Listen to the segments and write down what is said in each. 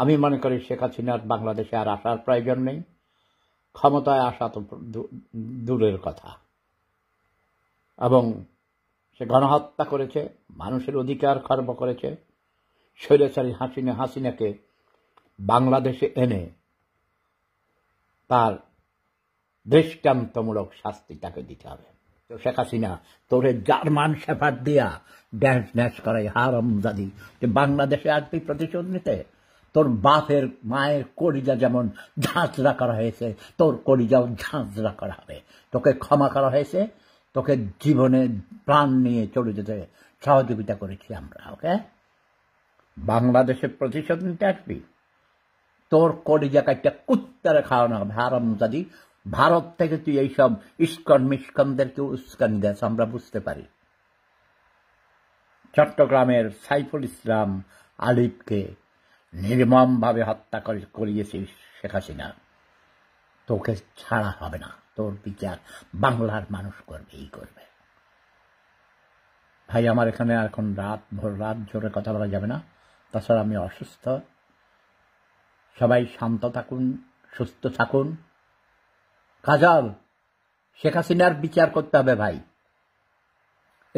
আমি মনে করি শেখ হাসিনার বাংলাদেশে আর আসার প্রয়োজন নেই ক্ষমতায় আসা তো দূরের কথা এবং সে গণহত্যা করেছে মানুষের অধিকার খর্ব করেছে স্বৈরাচারী হাসিনা হাসিনাকে বাংলাদেশে এনে তার দৃষ্টান্তমূলক শাস্তি তাকে দিতে হবে তো শেখ হাসিনা তোরে জার্মান শেফার দিয়া ড্যান্স ড্যান্স করে হারম যে বাংলাদেশে তুই প্রতিশোধ নিতে তোর বাপের মায়ের কলিজা যেমন ঝাঁঝরা করা হয়েছে তোর কলিজাও ঝাঁঝরা করা হবে তোকে ক্ষমা করা হয়েছে তোকে জীবনে প্রাণ নিয়ে চলে যেতে সহযোগিতা করেছি আমরা ওকে বাংলাদেশের প্রতিশোধ নিতে আসবি তোর কলিজা একটা কুত্তারে খাওয়ানো হবে হারাম জাদি ভারত থেকে তুই এইসব ইস্কন মিস্কনদেরকে উস্কানি দেয় আমরা বুঝতে পারি চট্টগ্রামের সাইফুল ইসলাম আলিফকে নির্মমভাবে হত্যা করিয়েছে শেখ হাসিনা তোকে ছাড়া হবে না তোর বিচার বাংলার মানুষ করবে এই করবে ভাই আমার এখানে এখন রাত ভোর রাত জোরে কথা বলা যাবে না তাছাড়া আমি অসুস্থ সবাই শান্ত থাকুন সুস্থ থাকুন কাজল শেখ হাসিনার বিচার করতে হবে ভাই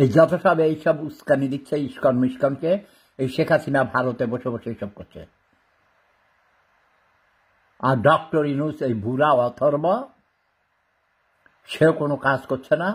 এই যথাসব এইসব উস্কানি দিচ্ছে ইস্কন মিস্কনকে এই শেখ হাসিনা ভারতে বসে বসে এইসব করছে আর ডক্টর ইনুস এই ভুরা অথর্ব সেও কোনো কাজ করছে না